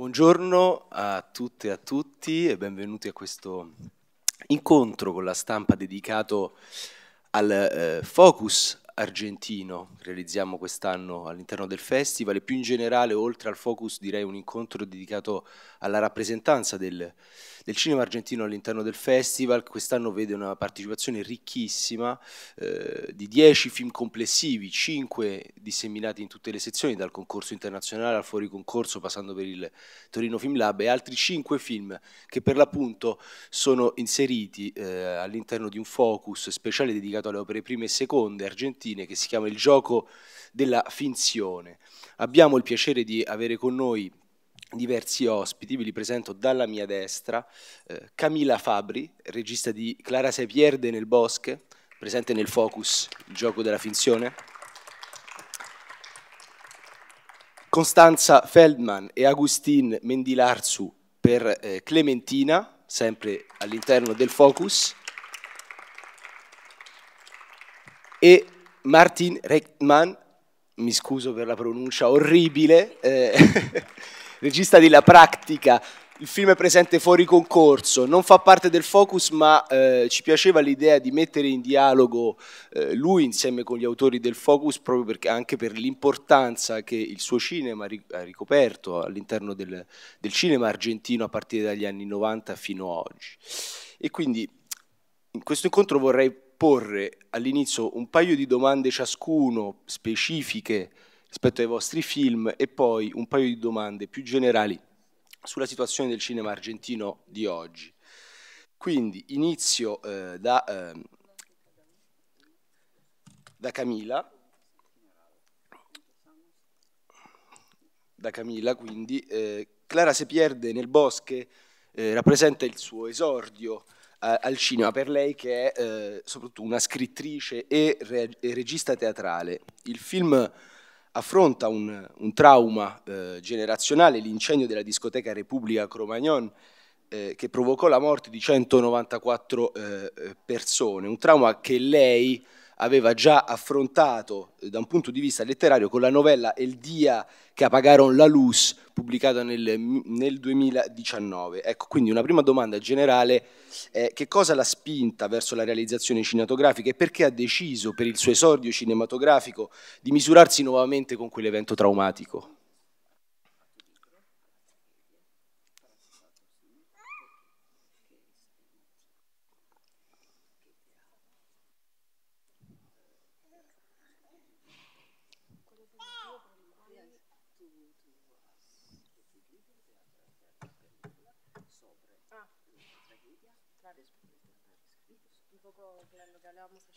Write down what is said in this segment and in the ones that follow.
Buongiorno a tutte e a tutti e benvenuti a questo incontro con la stampa dedicato al eh, focus argentino che realizziamo quest'anno all'interno del festival e più in generale oltre al focus direi un incontro dedicato alla rappresentanza del, del cinema argentino all'interno del festival. Quest'anno vede una partecipazione ricchissima eh, di 10 film complessivi, 5 disseminati in tutte le sezioni, dal concorso internazionale al fuori concorso, passando per il Torino Film Lab, e altri 5 film che per l'appunto sono inseriti eh, all'interno di un focus speciale dedicato alle opere prime e seconde argentine che si chiama Il gioco della finzione. Abbiamo il piacere di avere con noi diversi ospiti, vi li presento dalla mia destra, eh, Camila Fabri, regista di Clara Se pierde nel bosque, presente nel Focus, il gioco della finzione. Costanza Feldman e Agustin Mendilarzu per eh, Clementina, sempre all'interno del Focus. E Martin Rechtman, mi scuso per la pronuncia orribile, eh, regista di La Practica, il film è presente fuori concorso, non fa parte del focus, ma eh, ci piaceva l'idea di mettere in dialogo eh, lui insieme con gli autori del focus, proprio perché, anche per l'importanza che il suo cinema ha ricoperto all'interno del, del cinema argentino a partire dagli anni 90 fino ad oggi. E quindi in questo incontro vorrei porre all'inizio un paio di domande ciascuno specifiche rispetto ai vostri film e poi un paio di domande più generali sulla situazione del cinema argentino di oggi. Quindi inizio eh, da, eh, da, Camila. Da Camila, quindi eh, Clara se pierde nel bosche eh, rappresenta il suo esordio eh, al cinema per lei che è eh, soprattutto una scrittrice e, re e, regista teatrale. Il film affronta un, un trauma eh, generazionale, l'incendio della discoteca Repubblica Cromagnon, eh, che provocò la morte di 194 eh, eh, persone, un trauma che lei aveva già affrontato eh, da un punto di vista letterario con la novella El Dia che apagaron la luz pubblicata nel, nel 2019. Ecco, quindi una prima domanda generale è che cosa l'ha spinta verso la realizzazione cinematografica e perché ha deciso per il suo esordio cinematografico di misurarsi nuovamente con quell'evento traumatico?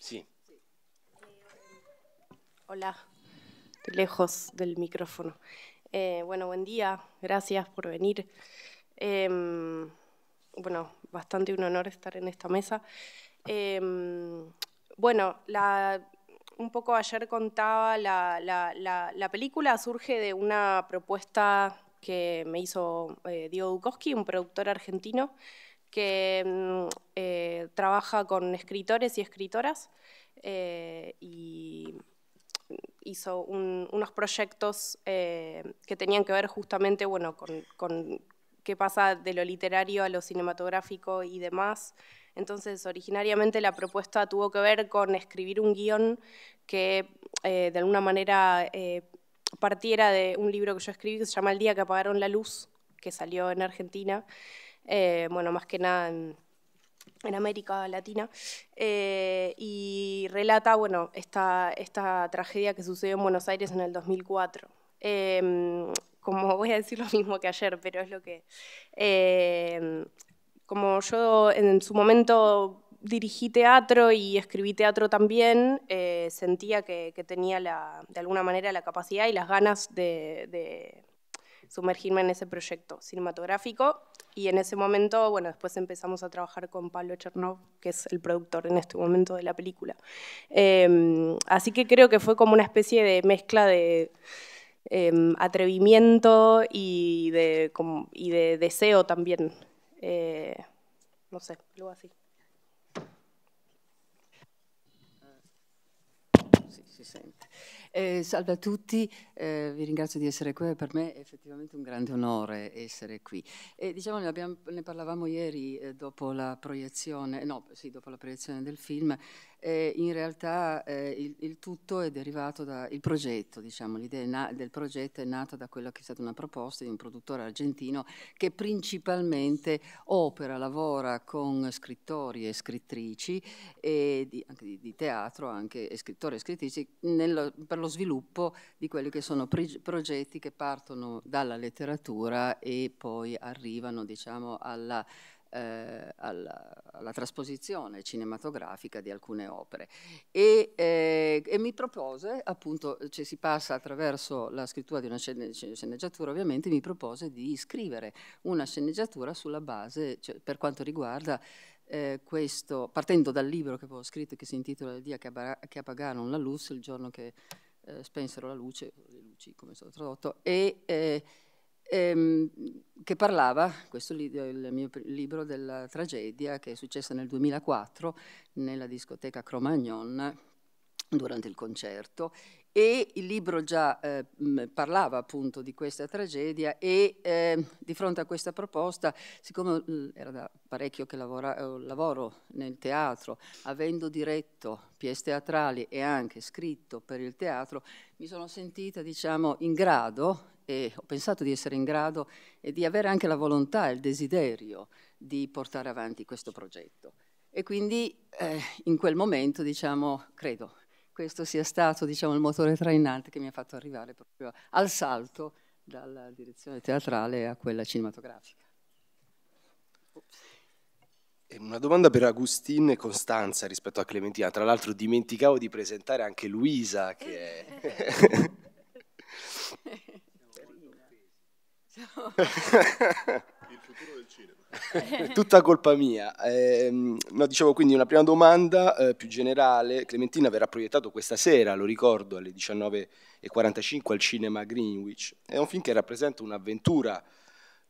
Sí. Eh, hola, lejos del micrófono. Eh, bueno, buen día, gracias por venir. Em, bueno, bastante un honor estar en esta mesa. Em, bueno, un poco ayer contaba, la, película surge de una propuesta que me hizo eh, Diego Dukoski, un productor argentino, que mm, eh, trabaja con escritores y escritoras eh, y hizo unos proyectos eh, que tenían que ver justamente bueno, con, con, qué pasa de lo literario a lo cinematográfico y demás. Entonces, originariamente la propuesta tuvo que ver con escribir un guión que de alguna manera partiera de un libro que yo escribí que se llama El día que apagaron la luz, que salió en Argentina, eh, bueno, más que nada en, América Latina, eh, y relata, bueno, esta, esta tragedia que sucedió en Buenos Aires en el 2004. Em, como voy a decir lo mismo que ayer, pero es lo que... Em, como yo en su momento dirigí teatro y escribí teatro también, eh, sentía que, tenía de alguna manera la capacidad y las ganas de, sumergirme en ese proyecto cinematográfico. Y en ese momento, bueno, después empezamos a trabajar con Pablo Chernov, que es el productor en este momento de la película. Em, así que creo que fue como una especie de mezcla de em, atrevimiento y de, y de deseo también. Eh, no sé, algo así. Sí, sí, Eh, salve a tutti, eh, vi ringrazio di essere qui, per me è effettivamente un grande onore essere qui. E, eh, diciamo, ne, abbiamo, ne, parlavamo ieri eh, dopo, la proiezione, no, sì, dopo la proiezione del film, eh, in realtà eh, il, il, tutto è derivato dal progetto, diciamo, l'idea del progetto è nata da quella che è stata una proposta di un produttore argentino che principalmente opera, lavora con scrittori e scrittrici, e di, anche di, di teatro, anche e scrittori e scrittrici, nello, per lo sviluppo di quelli che sono pre, progetti che partono dalla letteratura e poi arrivano diciamo, alla eh, alla, alla, trasposizione cinematografica di alcune opere e, eh, e mi propose, appunto, cioè si passa attraverso la scrittura di una sceneggiatura ovviamente, mi propose di scrivere una sceneggiatura sulla base, cioè, per quanto riguarda eh, questo, partendo dal libro che avevo scritto che si intitola Il dia che, che la luce, il giorno che eh, spensero la luce, le luci come sono tradotto, e, eh, ehm, che parlava, questo è il mio libro, della tragedia che è successa nel 2004 nella discoteca Cro-Magnon durante il concerto e il libro già eh, parlava appunto di questa tragedia e eh, di fronte a questa proposta, siccome mm, era da parecchio che lavora, eh, lavoro nel teatro, avendo diretto pièce teatrali e anche scritto per il teatro, mi sono sentita diciamo in grado e ho pensato di essere in grado e di avere anche la volontà e il desiderio di portare avanti questo progetto. E quindi eh, in quel momento, diciamo, credo, questo sia stato diciamo, il motore trainante che mi ha fatto arrivare proprio al salto dalla direzione teatrale a quella cinematografica. Eh, una domanda per Agustin e Costanza rispetto a Clementina. Tra l'altro dimenticavo di presentare anche Luisa che è... Il futuro del cinema. Eh. Tutta colpa mia. Eh, no, dicevo quindi una prima domanda eh, più generale. Clementina verrà proiettato questa sera, lo ricordo, alle 19.45 al cinema Greenwich. È un film che rappresenta un'avventura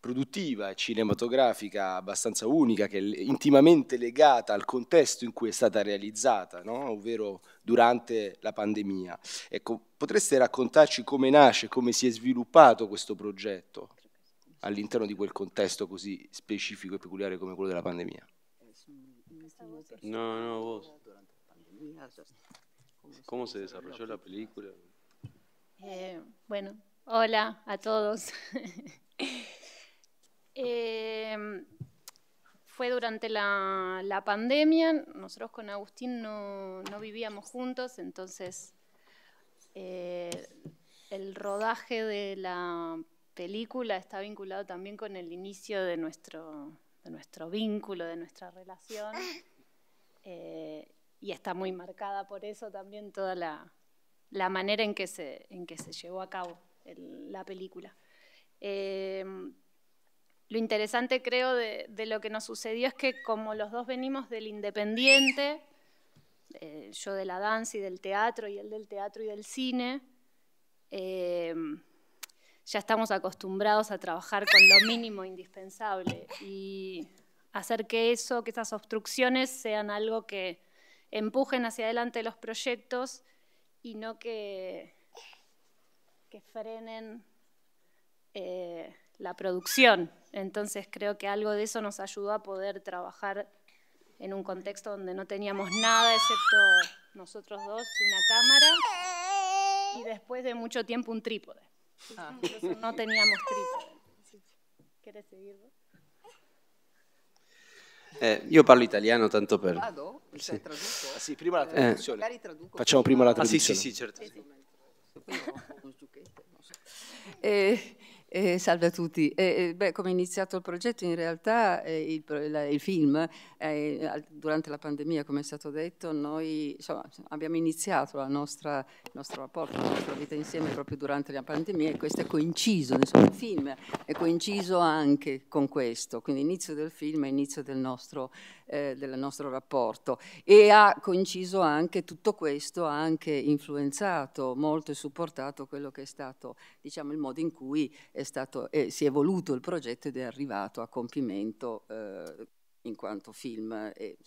produttiva e cinematografica abbastanza unica, che è intimamente legata al contesto in cui è stata realizzata, no? ovvero durante la pandemia. Ecco, potreste raccontarci come nasce, come si è sviluppato questo progetto all'interno di quel contesto così specifico e peculiare come quello della pandemia? No, no, vos. ¿Cómo se desarrolló la película? Eh, bueno, hola a todos. Em, fue durante la, pandemia, nosotros con Agustín no, vivíamos juntos, entonces eh, el rodaje de la película está vinculado también con el inicio de nuestro, vínculo, de nuestra relación. Eh, y está muy marcada por eso también toda la, manera en que, se, llevó a cabo la película. Em, lo interesante creo de, lo que nos sucedió es que como los dos venimos del independiente, eh, yo de la danza y del teatro y él del teatro y del cine, eh, ya estamos acostumbrados a trabajar con lo mínimo indispensable y hacer que eso, que esas obstrucciones sean algo que empujen hacia adelante los proyectos y no que, frenen eh, la producción. Entonces creo que algo de eso nos ayudó a poder trabajar en un contexto donde no teníamos nada excepto nosotros dos, una cámara y después de mucho tiempo un trípode. Ah. No teníamos trípode. ¿Quieres seguirlo? Eh, yo hablo italiano tanto per... Vado? Ah, la eh, traduzione. Facciamo la traduzione. Ah, sì, sì, sì, Eh, salve a tutti. Eh, eh, beh, come è iniziato il progetto, in realtà eh, il, la, il, film, eh, durante la pandemia, come è stato detto, noi insomma, abbiamo iniziato nostra, il nostro rapporto, la nostra vita insieme proprio durante la pandemia e questo è coinciso, insomma, il film è coinciso anche con questo, quindi inizio del film e inizio del nostro, eh, del nostro rapporto. E ha coinciso anche tutto questo, ha anche influenzato molto e supportato quello che è stato diciamo, il modo in cui è è stato, eh, si è evoluto il progetto ed è arrivato a compimento eh, in quanto film. E,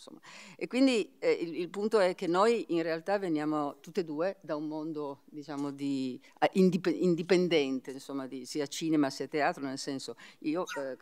e quindi eh, il, il, punto è che noi in realtà veniamo tutte e due da un mondo diciamo, di, eh, indip indipendente, insomma, di, sia cinema sia teatro, nel senso io, eh,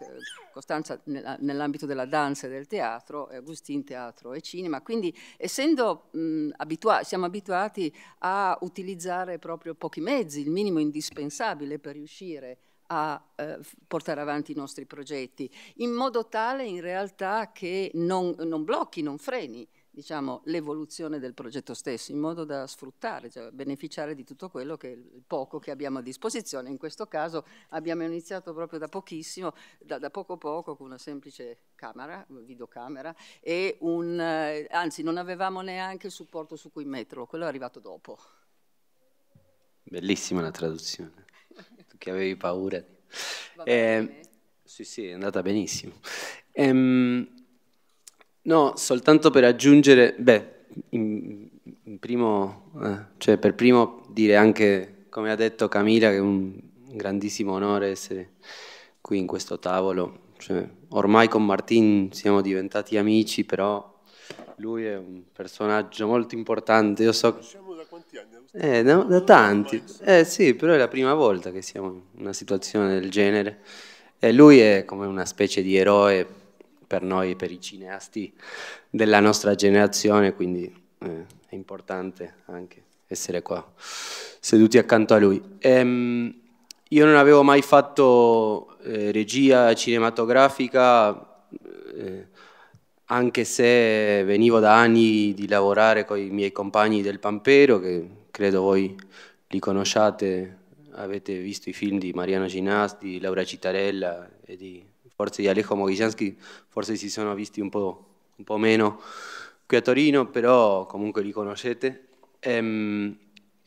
Costanza nell'ambito della danza e del teatro, eh, Agustin teatro e cinema, quindi essendo mh, abitua siamo abituati a utilizzare proprio pochi mezzi, il minimo indispensabile per riuscire a a eh, portare avanti i nostri progetti, in modo tale in realtà che non, non blocchi, non freni diciamo, l'evoluzione del progetto stesso, in modo da sfruttare, cioè beneficiare di tutto quello che il poco che abbiamo a disposizione. In questo caso abbiamo iniziato proprio da pochissimo, da, da poco poco, con una semplice camera, videocamera, e un, eh, anzi non avevamo neanche il supporto su cui metterlo, quello è arrivato dopo. Bellissima la traduzione che avevi paura. Eh, sì, sì, è andata benissimo. Ehm, no, soltanto per aggiungere, beh, in, in primo, eh, cioè per primo dire anche, come ha detto Camila, che è un grandissimo onore essere qui in questo tavolo. Cioè, ormai con Martin siamo diventati amici, però lui è un personaggio molto importante, io so... Siamo da quanti anni? Eh, da, da tanti, eh sì, però è la prima volta che siamo in una situazione del genere. E lui è come una specie di eroe per noi, per i cineasti della nostra generazione, quindi eh, è importante anche essere qua, seduti accanto a lui. Ehm, io non avevo mai fatto eh, regia cinematografica, eh, anche se venivo da anni di lavorare con i miei compagni del Pampero, che credo voi li conosciate, avete visto i film di Mariano Ginas, di Laura Citarella e di, forse di Alejo Moghigiansky, forse si sono visti un po', un po', meno qui a Torino, però comunque li conoscete. Ehm,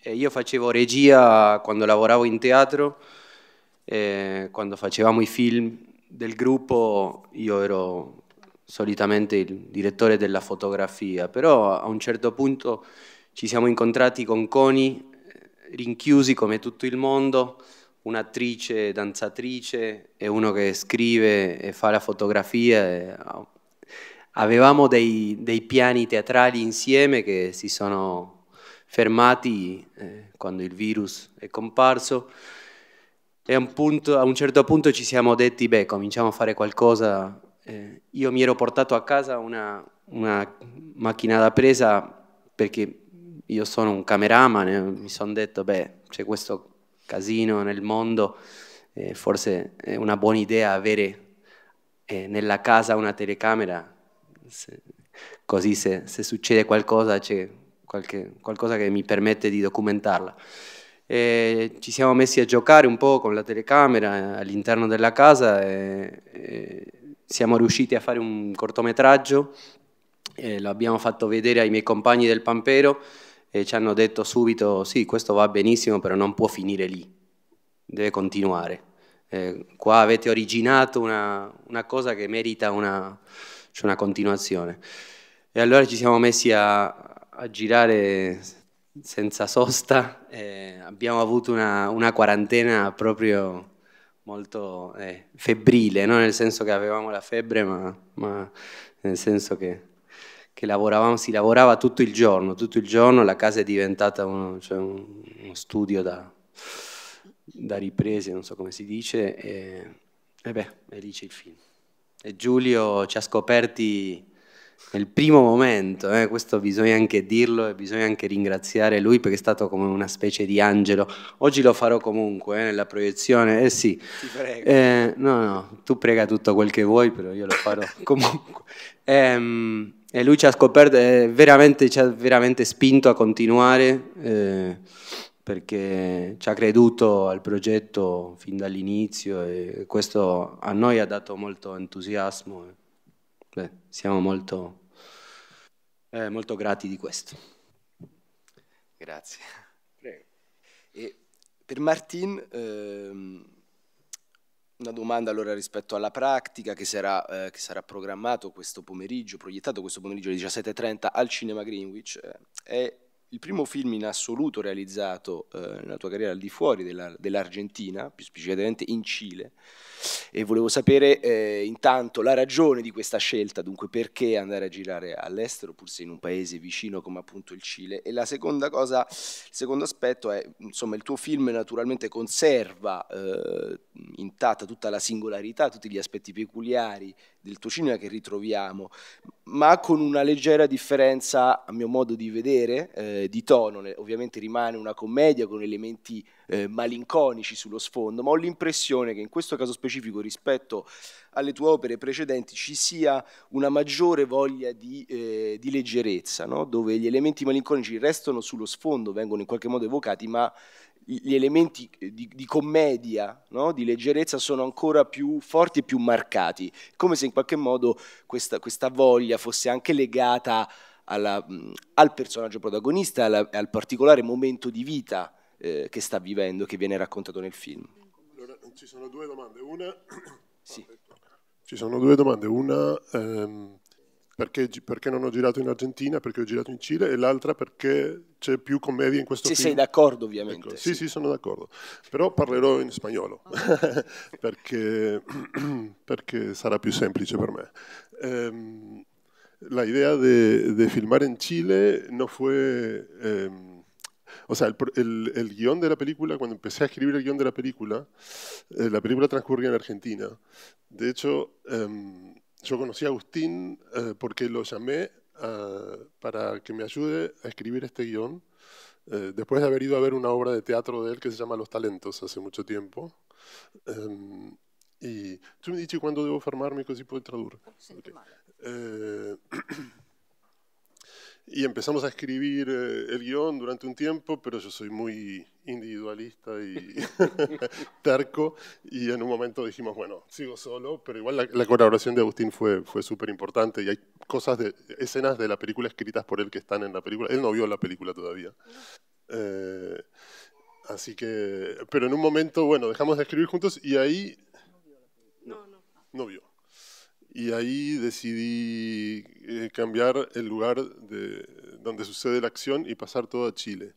io facevo regia quando lavoravo in teatro, eh, quando facevamo i film del gruppo, io ero solitamente il direttore della fotografia, però a un certo punto ci siamo incontrati con Coni, eh, rinchiusi come tutto il mondo, un'attrice, danzatrice e uno che scrive e fa la fotografia. Oh, avevamo dei, dei piani teatrali insieme che si sono fermati eh, quando il virus è comparso e a un, punto, a un certo punto ci siamo detti, beh, cominciamo a fare qualcosa eh, io mi ero portato a casa una, una, macchina da presa perché io sono un cameraman e eh, mi sono detto, beh, c'è questo casino nel mondo, eh, forse è una buona idea avere eh, nella casa una telecamera, se, così se, se, succede qualcosa c'è qualche, qualcosa che mi permette di documentarla. E ci siamo messi a giocare un po' con la telecamera all'interno della casa e, e siamo riusciti a fare un cortometraggio, eh, lo abbiamo fatto vedere ai miei compagni del Pampero e ci hanno detto subito sì, questo va benissimo, però non può finire lì, deve continuare. Eh, qua avete originato una, una cosa che merita una, cioè una, continuazione. E allora ci siamo messi a, a girare senza sosta, eh, abbiamo avuto una, una quarantena proprio molto eh, febbrile, non nel senso che avevamo la febbre, ma, ma nel senso che, che si lavorava tutto il giorno, tutto il giorno la casa è diventata uno, cioè un, uno studio da, da, riprese, non so come si dice, e, e beh, e lì c'è il film. E Giulio ci ha scoperti nel primo momento, eh, questo bisogna anche dirlo e bisogna anche ringraziare lui perché è stato come una specie di angelo. Oggi lo farò comunque eh, nella proiezione, eh sì. Ti prego. Eh, no, no, tu prega tutto quel che vuoi, però io lo farò comunque. Ehm, e lui ci ha scoperto, eh, veramente, ci ha veramente spinto a continuare eh, perché ci ha creduto al progetto fin dall'inizio e questo a noi ha dato molto entusiasmo. Eh. Beh, siamo molto, eh, molto, grati di questo. Grazie. per Martin, ehm, una domanda allora rispetto alla pratica che sarà, eh, che sarà programmato questo pomeriggio, proiettato questo pomeriggio alle 17.30 al Cinema Greenwich. Eh, è il primo film in assoluto realizzato eh, nella tua carriera al di fuori della, dell'Argentina, più specificatamente in Cile, e volevo sapere eh, intanto la ragione di questa scelta, dunque perché andare a girare all'estero, pur se in un paese vicino come appunto il Cile, e la seconda cosa, il secondo aspetto è, insomma, il tuo film naturalmente conserva eh, intatta tutta la singolarità, tutti gli aspetti peculiari del tuo cinema che ritroviamo, ma con una leggera differenza, a mio modo di vedere, eh, di tono. Ovviamente rimane una commedia con elementi eh, malinconici sullo sfondo, ma ho l'impressione che in questo caso specifico rispetto alle tue opere precedenti ci sia una maggiore voglia di, eh, di leggerezza, no? dove gli elementi malinconici restano sullo sfondo, vengono in qualche modo evocati, ma gli elementi eh, di, di commedia, no? di leggerezza sono ancora più forti e più marcati, come se in qualche modo questa, questa voglia fosse anche legata alla, al personaggio protagonista, alla, al particolare momento di vita eh, che sta vivendo, che viene raccontato nel film. Allora, ci sono due domande, una... Sì. Ci sono due domande, una ehm, perché, perché, non ho girato in Argentina, perché ho girato in Cile, e l'altra perché c'è più commedia in questo Se film. Se sei d'accordo ovviamente. Ecco, sì, sì, sì, sono d'accordo. Però parlerò in spagnolo, ah. perché, perché, sarà più semplice per me. Um, la idea di de, filmar en Chile no fue... Ehm, o sea, el, el, el, guión de la película, cuando empecé a escribir el guión de la película, eh, la película transcurría en Argentina. De hecho, um, Yo conocí a Agustín eh, porque lo llamé para que me ayude a escribir este guión, eh, después de haber ido a ver una obra de teatro de él que se llama Los Talentos hace mucho tiempo. Em, y tú me dijiste cuándo debo formarme y qué tipo Okay. Eh, Y empezamos a escribir eh, el guión durante un tiempo, pero yo soy muy individualista y tarco y en un momento dijimos, bueno, sigo solo, pero igual la, colaboración de Agustín fue, fue súper importante y hay cosas, de, escenas de la película escritas por él que están en la película. Él no vio la película todavía. Eh, así que, pero en un momento, bueno, dejamos de escribir juntos y ahí... No, no. No vio y ahí decidí eh, cambiar el lugar de, donde sucede la acción y pasar todo a Chile.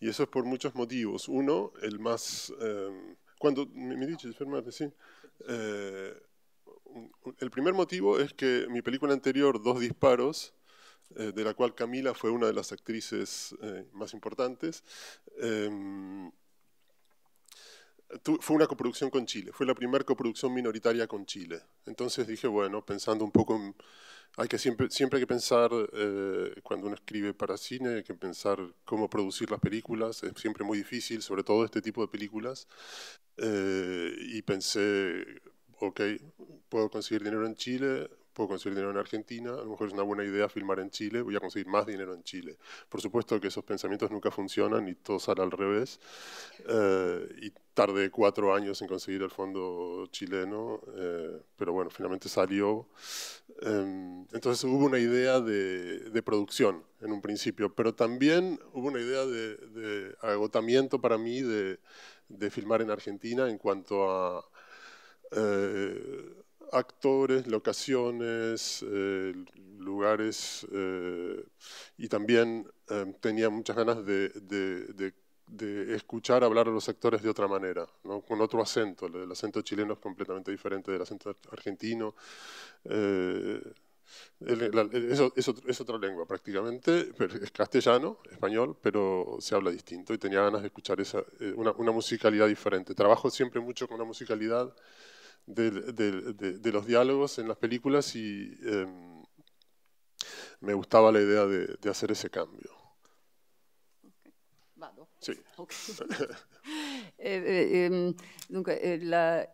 Y eso es por muchos motivos. Uno, el más... Em, cuando me, me sí. Eh, el primer motivo es que mi película anterior, Dos Disparos, eh, de la cual Camila fue una de las actrices más importantes, em, fue una coproducción con Chile, fue la primera coproducción minoritaria con Chile. Entonces dije, bueno, pensando un poco hay que siempre, siempre hay que pensar, eh, cuando uno escribe para cine, hay que pensar cómo producir las películas, es siempre muy difícil, sobre todo este tipo de películas. Eh, y pensé, ok, puedo conseguir dinero en Chile, puedo conseguir dinero en Argentina, a lo mejor es una buena idea filmar en Chile, voy a conseguir más dinero en Chile. Por supuesto que esos pensamientos nunca funcionan y todo sale al revés. Eh, y tardé cuatro años en conseguir el fondo chileno, eh, pero bueno, finalmente salió. Em, entonces hubo una idea de, producción en un principio, pero también hubo una idea de, agotamiento para mí de, filmar en Argentina en cuanto a eh, actores, locaciones, eh, lugares, y también em, tenía muchas ganas de de escuchar hablar a los actores de otra manera, con otro acento. El, acento chileno es completamente diferente del acento argentino. Eh, es, otra lengua prácticamente, pero es castellano, español, pero se habla distinto y tenía ganas de escuchar eh, una, musicalidad diferente. Trabajo siempre mucho con la musicalidad de, los diálogos en las películas y em, me gustaba la idea de hacer ese cambio. Sì. Okay. eh, eh, ehm, dunque, eh, la,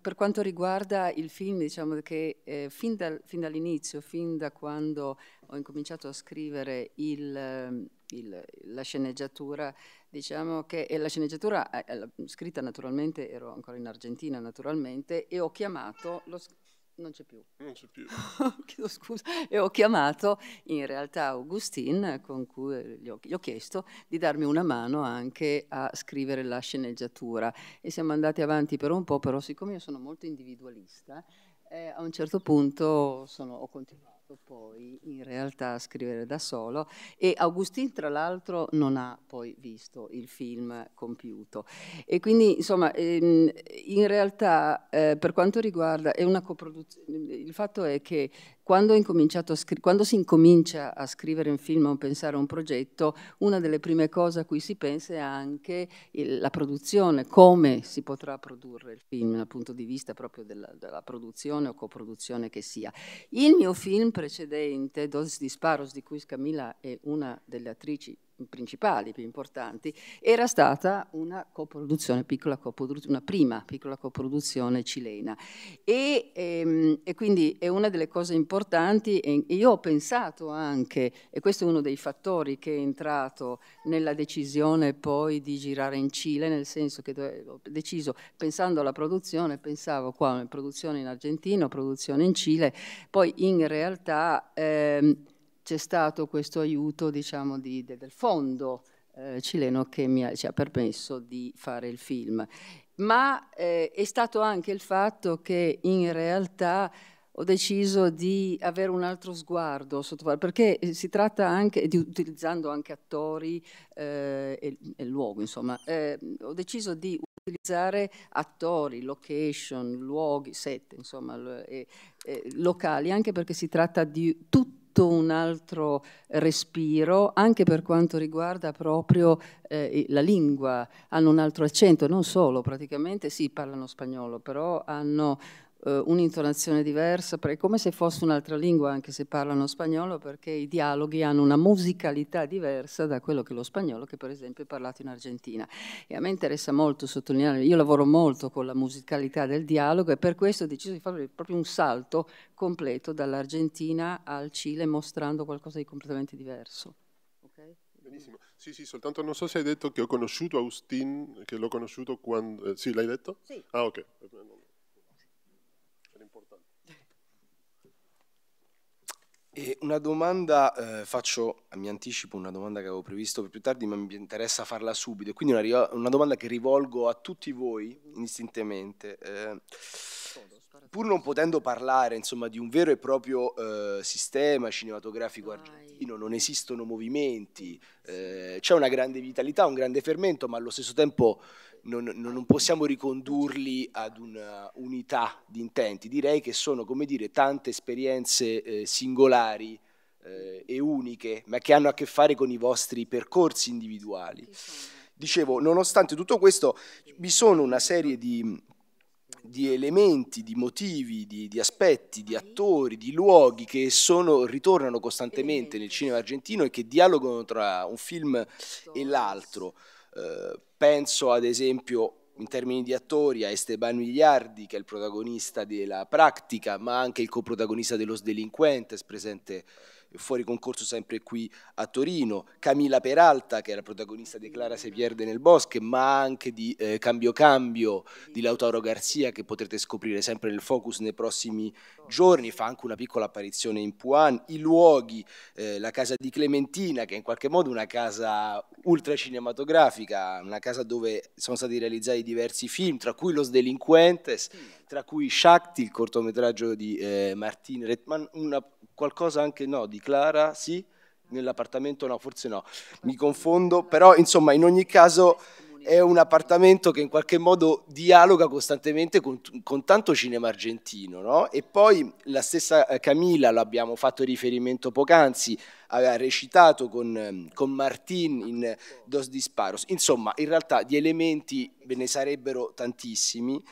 per quanto riguarda il film, diciamo che eh, fin, dal, fin, dall'inizio, fin da quando ho incominciato a scrivere il, il, la sceneggiatura, diciamo che la sceneggiatura eh, eh, scritta naturalmente, ero ancora in Argentina naturalmente, e ho chiamato lo scrittore non c'è più. Non c'è più. Chiedo scusa. E ho chiamato in realtà Augustin, con cui gli ho, gli ho, chiesto di darmi una mano anche a scrivere la sceneggiatura. E siamo andati avanti per un po', però siccome io sono molto individualista, eh, a un certo punto sono, ho continuato poi in realtà a scrivere da solo e Augustin tra l'altro non ha poi visto il film compiuto e quindi insomma ehm, in realtà eh, per quanto riguarda il fatto è che quando, scri- quando, si incomincia a scrivere un film o pensare a un progetto, una delle prime cose a cui si pensa è anche il, la produzione, come si potrà produrre il film dal punto di vista proprio della, della produzione o coproduzione che sia. Il mio film precedente, Dos Disparos, di cui Scamilla è una delle attrici principali, più importanti, era stata una coproduzione, piccola coproduzione una prima piccola coproduzione cilena. E, ehm, e, quindi è una delle cose importanti e io ho pensato anche, e questo è uno dei fattori che è entrato nella decisione poi di girare in Cile, nel senso che ho deciso, pensando alla produzione, pensavo qua, produzione in Argentina, produzione in Cile, poi in realtà... Ehm, c'è stato questo aiuto diciamo, di, de, del fondo eh, cileno che mi ha, ci ha permesso di fare il film. Ma eh, è stato anche il fatto che in realtà ho deciso di avere un altro sguardo, sotto, perché eh, si tratta anche di utilizzando anche attori eh, e, e, luogo, insomma, eh, ho deciso di utilizzare attori, location, luoghi, set, insomma, eh, locali, anche perché si tratta di tutti tutto un altro respiro anche per quanto riguarda proprio eh, la lingua, hanno un altro accento, non solo, praticamente sì, parlano spagnolo, però hanno eh, un'intonazione diversa, è come se fosse un'altra lingua anche se parlano spagnolo perché i dialoghi hanno una musicalità diversa da quello che è lo spagnolo che per esempio è parlato in Argentina. E a me interessa molto sottolineare, io lavoro molto con la musicalità del dialogo e per questo ho deciso di fare proprio un salto completo dall'Argentina al Cile mostrando qualcosa di completamente diverso. Benissimo. Sì, sì, soltanto non so se hai detto che ho conosciuto Austin, che l'ho conosciuto quando... Eh, sì, l'hai detto? Sì. Ah, ok. E una domanda, eh, faccio, mi anticipo una domanda che avevo previsto per più tardi, ma mi interessa farla subito. Quindi una, una domanda che rivolgo a tutti voi indistintamente. Eh, pur non potendo parlare insomma, di un vero e proprio eh, sistema cinematografico argentino, non esistono movimenti, eh, c'è una grande vitalità, un grande fermento, ma allo stesso tempo non, non possiamo ricondurli ad un'unità di intenti, direi che sono come dire tante esperienze eh, singolari eh, e uniche, ma che hanno a che fare con i vostri percorsi individuali. Dicevo, nonostante tutto questo, vi sono una serie di, di elementi, di motivi, di, di, aspetti, di attori, di luoghi che sono, ritornano costantemente nel cinema argentino e che dialogano tra un film e l'altro. Eh, penso ad esempio in termini di attori a Esteban Migliardi che è il protagonista della Practica ma anche il coprotagonista dello Sdelinquentes presente fuori concorso sempre qui a Torino, Camila Peralta che era protagonista di Clara se pierde nel bosco, ma anche di eh, Cambio Cambio di Lautaro Garzia che potrete scoprire sempre nel focus nei prossimi giorni, fa anche una piccola apparizione in Puan, i luoghi, eh, la casa di Clementina che è in qualche modo una casa ultra cinematografica, una casa dove sono stati realizzati diversi film, tra cui Los Delinquentes, tra cui Shakti, il cortometraggio di eh, Martin Redman, una qualcosa anche no, di Clara, sì, nell'appartamento no, forse no, mi confondo, però insomma in ogni caso è un appartamento che in qualche modo dialoga costantemente con, con tanto cinema argentino, no? E poi la stessa eh, Camilla, l'abbiamo fatto riferimento poc'anzi, aveva recitato con, ehm, con Martin in Dos Disparos, insomma in realtà di elementi ve ne sarebbero tantissimi,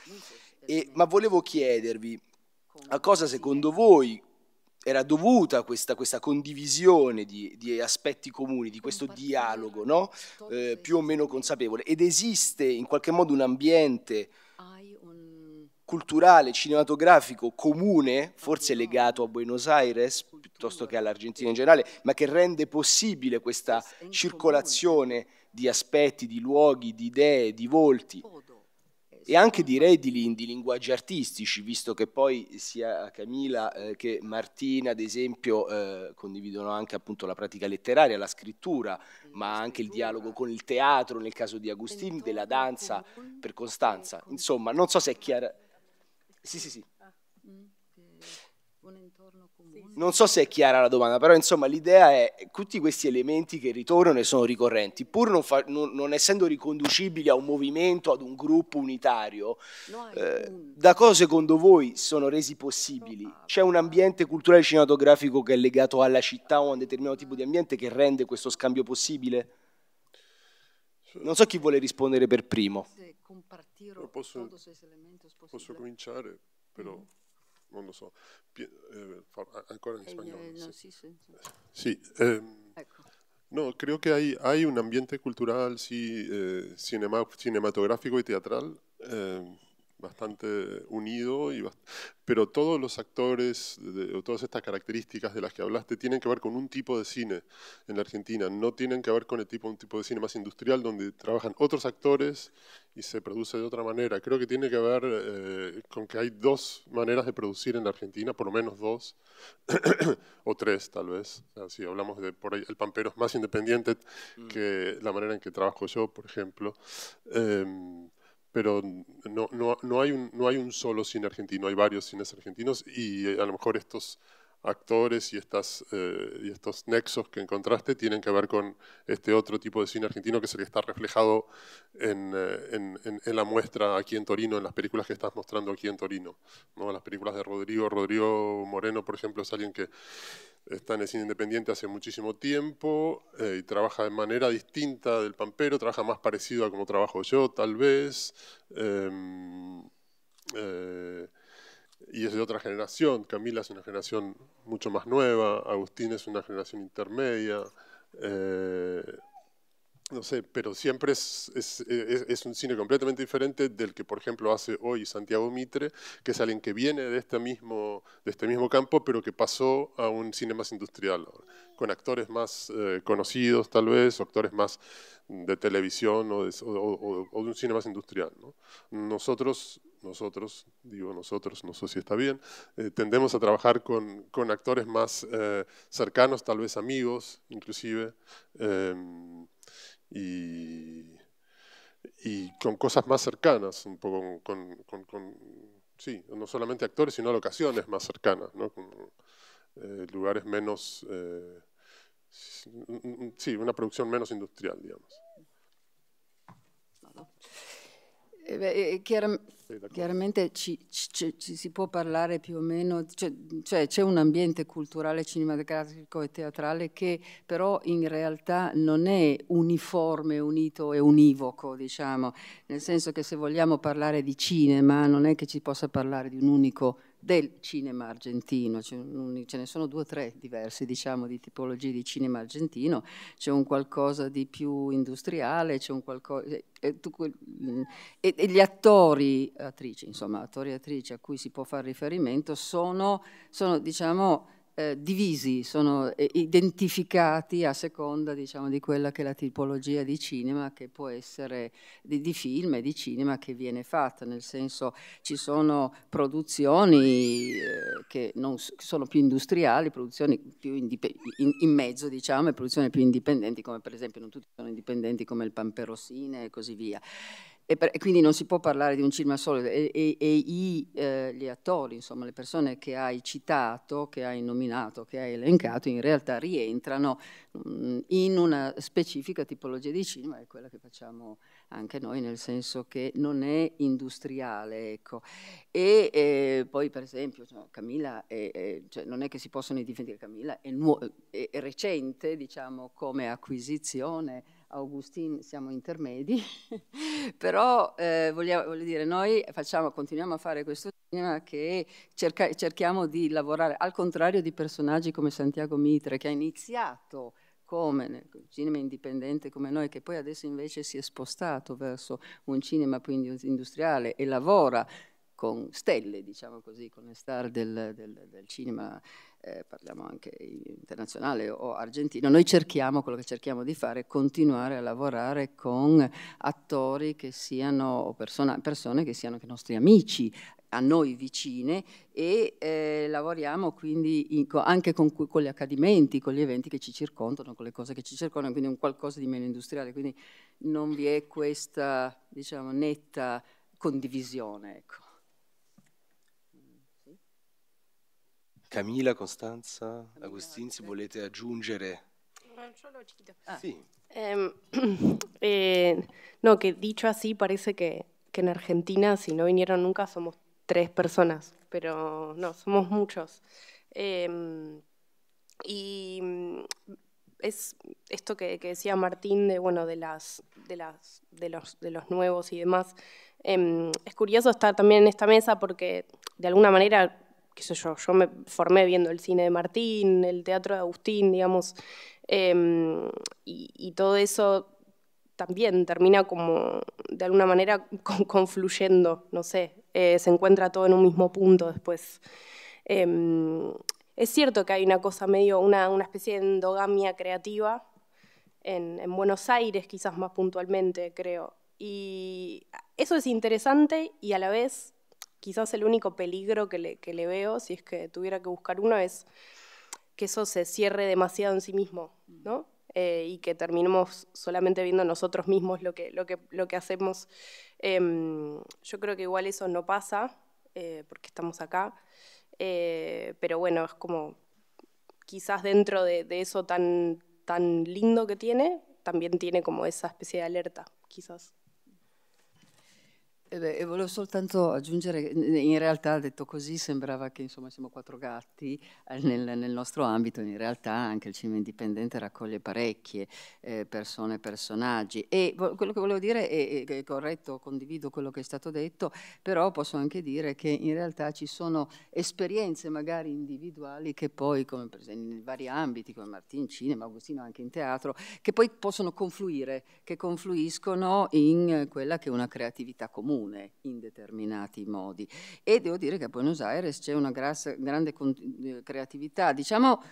e, ma volevo chiedervi, a cosa secondo voi era dovuta questa, questa condivisione di, di, aspetti comuni, di questo dialogo no? eh, più o meno consapevole. Ed esiste in qualche modo un ambiente culturale, cinematografico comune, forse legato a Buenos Aires piuttosto che all'Argentina in generale, ma che rende possibile questa circolazione di aspetti, di luoghi, di idee, di volti e anche direi di, di, linguaggi artistici, visto che poi sia Camila eh, che Martina, ad esempio, eh, condividono anche appunto la pratica letteraria, la scrittura, la ma scrittura. anche il dialogo con il teatro, nel caso di Agustin, della danza per Costanza. Insomma, non so se è chiara. Sì, sì, sì. Ah, mm, un intorno comune. Non so se è chiara la domanda, però insomma l'idea è che tutti questi elementi che ritornano e sono ricorrenti, pur non, fa, non, non essendo riconducibili a un movimento, ad un gruppo unitario, no, eh, da cosa secondo voi sono resi possibili? C'è un ambiente culturale cinematografico che è legato alla città o a un determinato tipo di ambiente che rende questo scambio possibile? Non so chi vuole rispondere per primo. Posso, posso cominciare, però... Mm -hmm. non lo so, eh, ancora in spagnolo. Sí, sí, sí. Em, no, creo que hay, hai un ambiente cultural, sí, eh, cinema, cinematográfico y teatral. Eh, bastante unido, y pero todos los actores, de, todas estas características de las que hablaste, tienen que ver con un tipo de cine en la Argentina, no tienen que ver con el tipo, un tipo de cine más industrial donde trabajan otros actores y se produce de otra manera. Creo que tiene que ver eh, con que hay dos maneras de producir en la Argentina, por lo menos dos, o tres tal vez. si hablamos de por ahí, el pampero es más independiente mm. que la manera en que trabajo yo, por ejemplo. Em, pero no, no, no, hay un, no hay un solo cine argentino, hay varios cines argentinos y eh, a lo mejor estos actores y, estas, eh, y estos nexos que encontraste tienen que ver con este otro tipo de cine argentino que es el que está reflejado eh, en, la muestra aquí en Torino, en las películas que estás mostrando aquí en Torino. ¿no? Las películas de Rodrigo. Rodrigo Moreno, por ejemplo, es alguien que está en el cine independiente hace muchísimo tiempo eh, y trabaja de manera distinta del pampero, trabaja más parecido a como trabajo yo, tal vez. Em, y es de otra generación. Camila es una generación mucho más nueva, Agustín es una generación intermedia. Eh, no sé, pero siempre es, es, un cine completamente diferente del que, por ejemplo, hace hoy Santiago Mitre, que es alguien que viene de este mismo, de este mismo campo, pero que pasó a un cine más industrial, con actores más eh, conocidos tal vez, o actores más de televisión o de, un cine más industrial. Nosotros nosotros, digo nosotros, no sé si está bien, eh, tendemos a trabajar con, actores más eh, cercanos, tal vez amigos, inclusive. Em, y, con cosas más cercanas, un poco con, sí, no solamente actores, sino locaciones más cercanas, ¿no? Eh, lugares menos, eh, sí, una producción menos industrial, digamos. Eh, eh, eh, chiaram sì, chiaramente ci, ci, ci, si può parlare più o meno, cioè, cioè, c'è un ambiente culturale cinematografico e teatrale che però in realtà non è uniforme, unito e univoco, diciamo, nel senso che se vogliamo parlare di cinema non è che ci possa parlare di un unico del cinema argentino, ce ne sono due o tre diversi diciamo di tipologie di cinema argentino, c'è un qualcosa di più industriale, c'è un qualcosa... Eh, eh, mm, e, e gli attori, attrici, insomma, attori e attrici a cui si può fare riferimento sono, sono diciamo, eh, divisi, sono eh, identificati a seconda diciamo, di quella che è la tipologia di cinema che può essere di, di film e di cinema che viene fatta, nel senso ci sono produzioni eh, che non, sono più industriali, produzioni più in, in, mezzo diciamo, e produzioni più indipendenti come per esempio non tutti sono indipendenti come il Pamperosine e così via. E, per, e, quindi non si può parlare di un cinema solo e, e, e i, eh, gli attori, insomma le persone che hai citato, che hai nominato, che hai elencato, in realtà rientrano mh, mm, in una specifica tipologia di cinema, è quella che facciamo anche noi, nel senso che non è industriale. Ecco. E eh, poi per esempio cioè, Camilla, è, è, cioè, non è che si possono difendere Camilla, è, è recente diciamo, come acquisizione Augustin siamo intermedi, però eh, voglio, voglio, dire, noi facciamo, continuiamo a fare questo cinema che cerca, cerchiamo di lavorare, al contrario di personaggi come Santiago Mitre, che ha iniziato come nel cinema indipendente come noi, che poi adesso invece si è spostato verso un cinema più industriale e lavora con stelle, diciamo così, con le star del, del, del cinema, eh, parliamo anche internazionale o argentino, noi cerchiamo, quello che cerchiamo di fare è continuare a lavorare con attori che siano, persona, persone che siano anche nostri amici, a noi vicine e eh, lavoriamo quindi in, anche con, con, gli accadimenti, con gli eventi che ci circondano, con le cose che ci circondano, quindi un qualcosa di meno industriale, quindi non vi è questa diciamo, netta condivisione. Ecco. Camila, Constanza, Agustín, si volete aggiungere. No, lo ah. em, eh, no, que dicho así parece que, que en Argentina, si no vinieron nunca, somos tres personas, pero no, somos muchos. Em, y mm, es esto que, decía Martín de bueno de las de las de los de los nuevos y demás. Em, es curioso estar también en esta mesa porque de alguna manera yo, me formé viendo el cine de Martín, el teatro de Agustín, digamos, em, y, todo eso también termina como, de alguna manera, confluyendo, no sé, eh, se encuentra todo en un mismo punto después. Em, es cierto que hay una cosa medio, una, especie de endogamia creativa en Buenos Aires, quizás más puntualmente, creo. Y eso es interesante y a la vez quizás el único peligro que le, veo, si es que tuviera que buscar uno, es que eso se cierre demasiado en sí mismo, ¿no? Eh, y que terminemos solamente viendo nosotros mismos lo que, hacemos. Em, yo creo que igual eso no pasa, eh, porque estamos acá, eh, pero bueno, es como quizás dentro de, eso tan, tan lindo que tiene, también tiene como esa especie de alerta, quizás. Eh e, beh, volevo soltanto aggiungere, in realtà detto così sembrava che insomma siamo quattro gatti eh, nel, nel nostro ambito, in realtà anche il cinema indipendente raccoglie parecchie eh, persone e personaggi e quello che volevo dire è, è, corretto, condivido quello che è stato detto, però posso anche dire che in realtà ci sono esperienze magari individuali che poi, come per esempio in vari ambiti, come Martin Cinema, Agostino anche in teatro, che poi possono confluire, che confluiscono in quella che è una creatività comune comune in determinati modi. E devo dire che a Buenos Aires c'è una grande eh, creatività, diciamo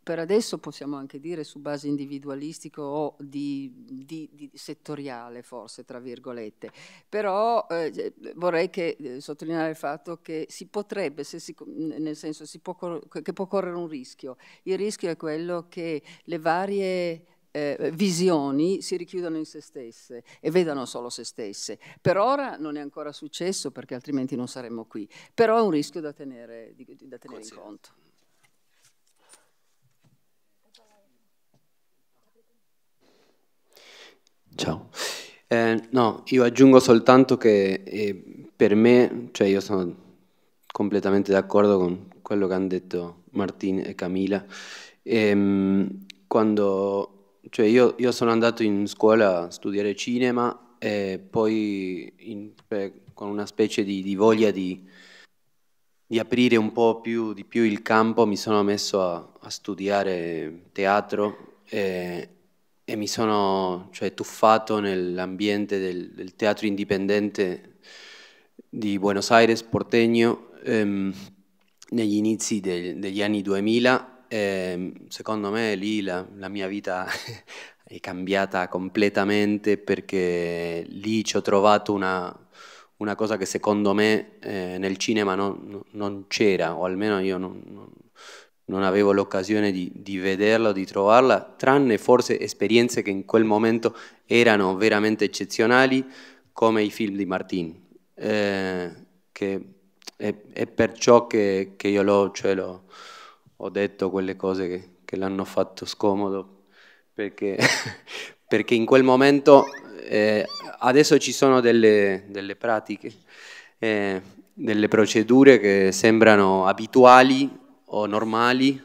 per adesso possiamo anche dire su base individualistica o di, di, di settoriale forse, tra virgolette, però eh, cioè, vorrei che, eh, sottolineare il fatto che si potrebbe, si, nel senso può, che può correre un rischio, il rischio è quello che le varie eh, visioni si richiudano in se stesse e vedano solo se stesse. Per ora non è ancora successo perché altrimenti non saremmo qui, però è un rischio da tenere, di, da tenere in conto. Ciao. Eh, no, io aggiungo soltanto che eh, per me, cioè io sono completamente d'accordo con quello che hanno detto Martin e Camila. Ehm, quando cioè io, io, sono andato in scuola a studiare cinema e poi in, eh, con una specie di, di voglia di, di, aprire un po' più, di più il campo mi sono messo a, a studiare teatro e, e, mi sono cioè, tuffato nell'ambiente del, del, teatro indipendente di Buenos Aires, Portegno, ehm, negli inizi del, degli anni 2000 eh, secondo me lì la, la mia vita è cambiata completamente perché lì ci ho trovato una, una cosa che secondo me eh, nel cinema non, non c'era, o almeno io non, non avevo l'occasione di, di, vederla, di trovarla, tranne forse esperienze che in quel momento erano veramente eccezionali, come i film di Martin, eh, che è, è, per ciò che, che io l'ho... Cioè ho detto quelle cose che, che l'hanno fatto scomodo, perché, perché in quel momento eh, adesso ci sono delle, delle pratiche, eh, delle procedure che sembrano abituali o normali,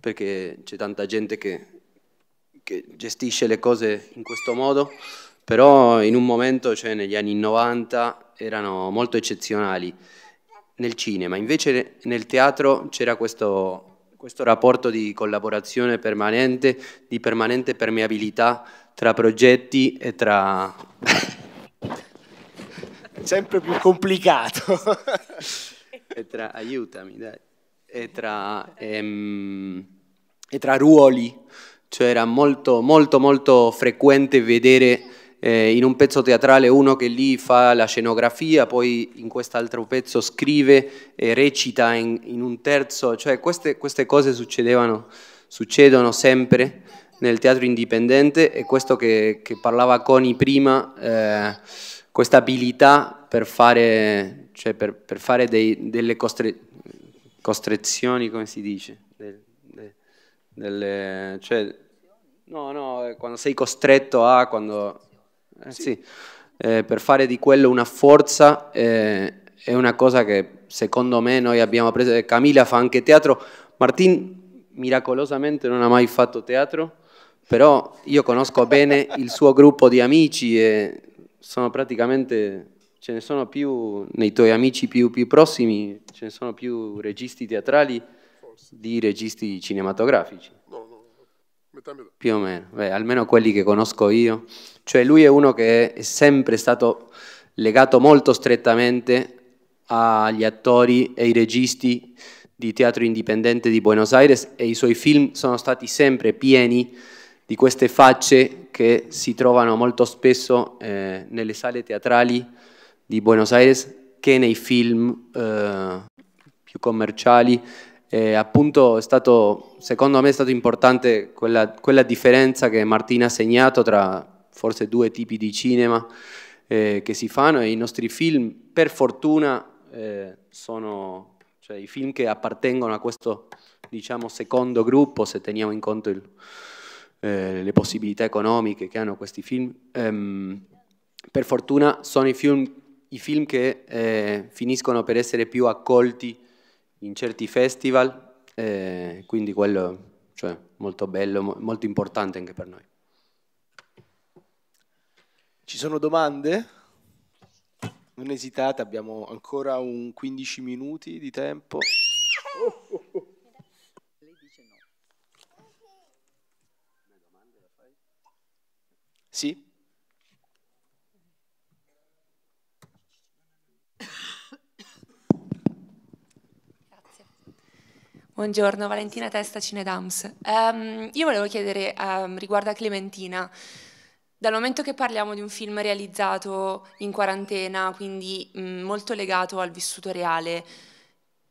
perché c'è tanta gente che, che, gestisce le cose in questo modo, però in un momento, cioè negli anni 90, erano molto eccezionali nel cinema. Invece nel teatro c'era questo questo rapporto di collaborazione permanente, di permanente permeabilità tra progetti e tra... Sempre più complicato. e tra, aiutami, dai. E tra, ehm, e tra ruoli, cioè era molto, molto, molto frequente vedere eh, in un pezzo teatrale uno che lì fa la scenografia, poi in quest'altro pezzo scrive e recita in, in un terzo, cioè queste, queste cose succedevano, succedono sempre nel teatro indipendente e questo che, che parlava Coni prima, eh, questa abilità per fare, cioè per, per fare dei, delle costre, costrezioni, come si dice? delle, cioè, no, no, eh, quando sei costretto a, quando eh, sì. sì. Eh, per fare di quello una forza eh, è una cosa che secondo me noi abbiamo preso. Camilla fa anche teatro, Martin miracolosamente non ha mai fatto teatro, però io conosco bene il suo gruppo di amici e sono praticamente, ce ne sono più, nei tuoi amici più, più prossimi, ce ne sono più registi teatrali di registi cinematografici. No, più o meno, Beh, almeno quelli che conosco io. Cioè lui è uno che è sempre stato legato molto strettamente agli attori e ai registi di teatro indipendente di Buenos Aires e i suoi film sono stati sempre pieni di queste facce che si trovano molto spesso eh, nelle sale teatrali di Buenos Aires che nei film eh, più commerciali eh, appunto è stato, secondo me è stato importante quella, quella, differenza che Martina ha segnato tra forse due tipi di cinema eh, che si fanno e i nostri film per fortuna eh, sono cioè, i film che appartengono a questo diciamo, secondo gruppo se teniamo in conto il, eh, le possibilità economiche che hanno questi film ehm, per fortuna sono i film, i film che eh, finiscono per essere più accolti in certi festival, eh, quindi quello cioè, molto bello, mo molto importante anche per noi. Ci sono domande? Non esitate, abbiamo ancora un 15 minuti di tempo. Oh, oh, oh. Sì? Buongiorno, Valentina Testa, Cinedams. Um, io volevo chiedere um, riguardo a Clementina. Dal momento che parliamo di un film realizzato in quarantena, quindi mh, molto legato al vissuto reale,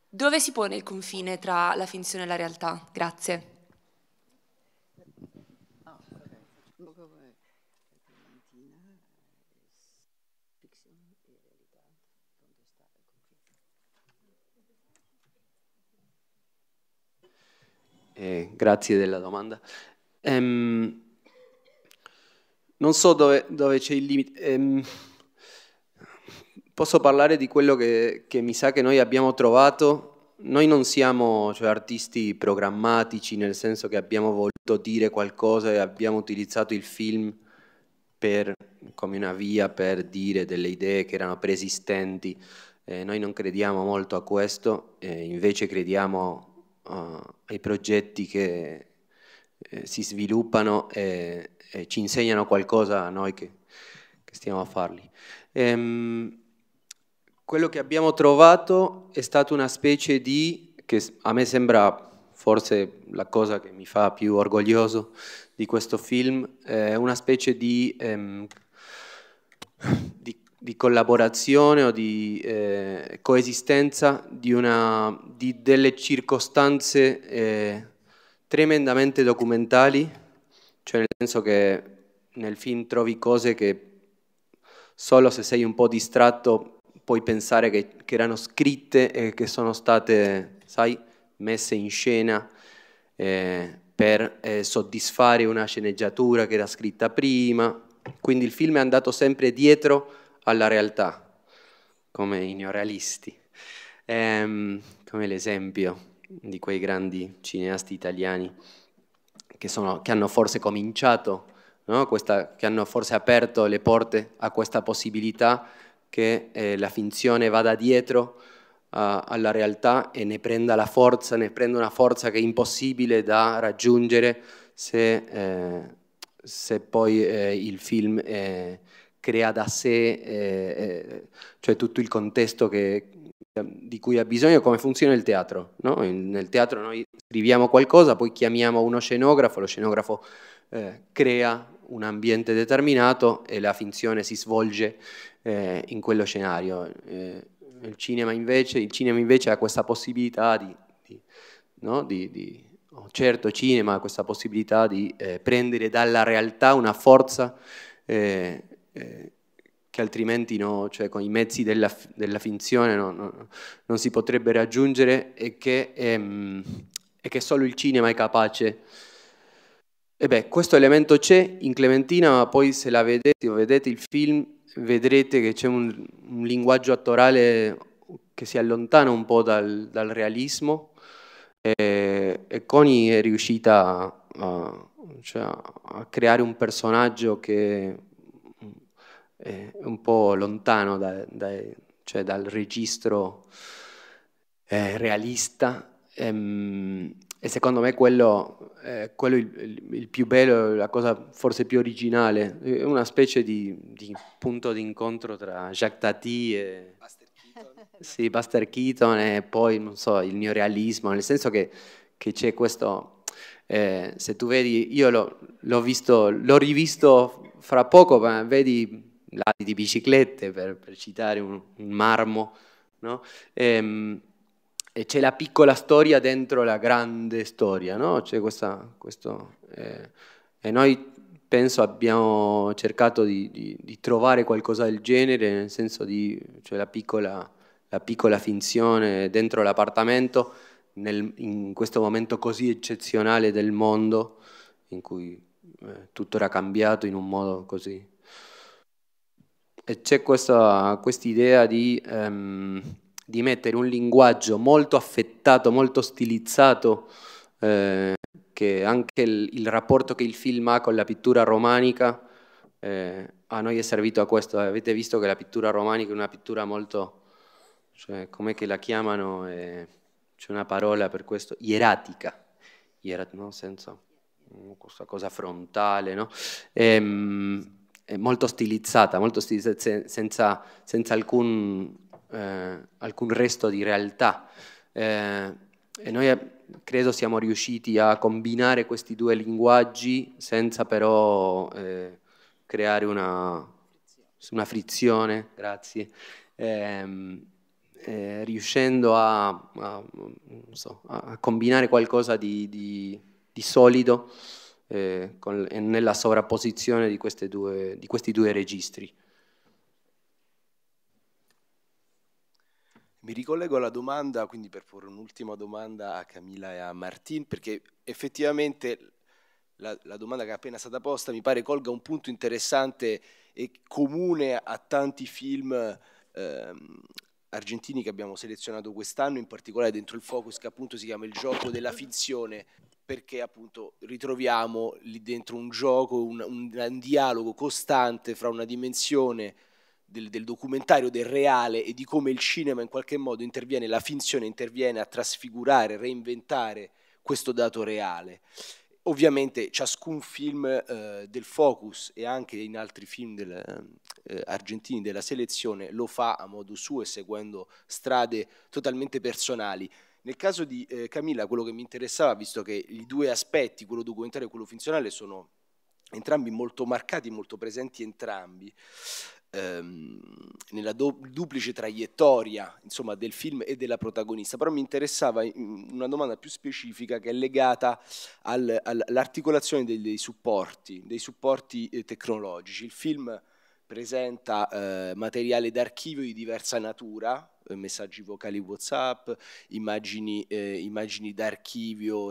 dove si pone il confine tra la finzione e la realtà? Grazie. eh, grazie della domanda. Ehm, non so dove, dove c'è il limite. Ehm, posso parlare di quello che, che, mi sa che noi abbiamo trovato. Noi non siamo cioè, artisti programmatici, nel senso che abbiamo voluto dire qualcosa e abbiamo utilizzato il film per, come una via per dire delle idee che erano preesistenti. Eh, noi non crediamo molto a questo, eh, invece crediamo uh, ai progetti che eh, si sviluppano e, e, ci insegnano qualcosa a noi che, che stiamo a farli. Ehm, quello che abbiamo trovato è stata una specie di, che a me sembra forse la cosa che mi fa più orgoglioso di questo film, eh, una specie di, ehm, di di collaborazione o di eh, coesistenza di, una, di, delle circostanze eh, tremendamente documentali, cioè nel senso che nel film trovi cose che solo se sei un po' distratto puoi pensare che, che erano scritte e che sono state, sai, messe in scena eh, per eh, soddisfare una sceneggiatura che era scritta prima. Quindi il film è andato sempre dietro alla realtà, come i neorealisti, ehm, come l'esempio di quei grandi cineasti italiani che, sono, che hanno forse cominciato, no? questa, che hanno forse aperto le porte a questa possibilità che eh, la finzione vada dietro Uh, alla realtà e ne prenda la forza, ne prenda una forza che è impossibile da raggiungere se, eh, se poi eh, il film eh, crea da sé, eh, eh, cioè tutto il contesto che, di cui ha bisogno, come funziona il teatro. No? In, nel teatro noi scriviamo qualcosa, poi chiamiamo uno scenografo, lo scenografo eh, crea un ambiente determinato e la finzione si svolge eh, in quello scenario. Eh, il, cinema invece, il, cinema invece, ha questa possibilità di, di, no? di, di oh, certo cinema ha questa possibilità di eh, prendere dalla realtà una forza eh, eh, che altrimenti no, cioè con i mezzi della, della finzione no, no, non si potrebbe raggiungere e che, ehm, e che solo il cinema è capace. E beh, questo elemento c'è in Clementina, ma poi se la vedete, o vedete il film, vedrete che c'è un, un, linguaggio attorale che si allontana un po' dal, dal realismo e, e Connie è riuscita a, cioè, a creare un personaggio che eh, un po' lontano da, da, cioè dal registro eh, realista ehm, e secondo me quello, eh, quello il, il, più bello, la cosa forse più originale, è una specie di, di punto d'incontro tra Jacques Tati e... Buster Keaton. sì, Buster Keaton e poi, non so, il neorealismo, nel senso che, che c'è questo... Eh, se tu vedi, io l'ho, l'ho, visto, l'ho rivisto fra poco, ma vedi lati di biciclette, per, per citare un, un marmo, no? e, ehm, e, c'è la piccola storia dentro la grande storia, no? C'è questa, questo, eh, e noi penso abbiamo cercato di, di, di, trovare qualcosa del genere, nel senso di cioè la, piccola, la piccola finzione dentro l'appartamento, nel, in questo momento così eccezionale del mondo, in cui eh, tutto era cambiato in un modo così c'è questa idea di, ehm, di, mettere un linguaggio molto affettato, molto stilizzato, eh, che anche il, il, rapporto che il film ha con la pittura romanica eh, a noi è servito a questo. Avete visto che la pittura romanica è una pittura molto, cioè, com'è che la chiamano? Eh, c'è una parola per questo, ieratica, Ierat, no? senso, mm, questa cosa frontale, no? Eh, molto stilizzata, molto stilizzata senza, senza alcun, eh, alcun, resto di realtà. Eh, e noi eh, credo siamo riusciti a combinare questi due linguaggi senza però eh, creare una, una, frizione, grazie, ehm, eh, riuscendo a, a, so, a, combinare qualcosa di, di, di solido eh, con, eh, nella sovrapposizione di, due, di questi due registri. Mi ricollego alla domanda, quindi per porre un'ultima domanda a Camilla e a Martin, perché effettivamente la, la, domanda che è appena stata posta mi pare colga un punto interessante e comune a tanti film ehm, argentini che abbiamo selezionato quest'anno, in particolare dentro il focus che appunto si chiama Il gioco della finzione, perché appunto ritroviamo lì dentro un gioco, un, un, un dialogo costante fra una dimensione del, del, documentario, del reale e di come il cinema in qualche modo interviene, la finzione interviene a trasfigurare, reinventare questo dato reale. Ovviamente ciascun film eh, del Focus e anche in altri film del, eh, argentini della selezione lo fa a modo suo e seguendo strade totalmente personali. Nel caso di eh, Camilla, quello che mi interessava, visto che i due aspetti, quello documentario e quello funzionale, sono entrambi molto marcati, molto presenti entrambi, ehm, nella do- duplice traiettoria insomma, del film e della protagonista. Però mi interessava una domanda più specifica che è legata al, all'articolazione dei, dei, supporti, dei supporti eh, tecnologici. Il film presenta eh, materiale d'archivio di diversa natura, eh, messaggi vocali WhatsApp, immagini, eh, immagini d'archivio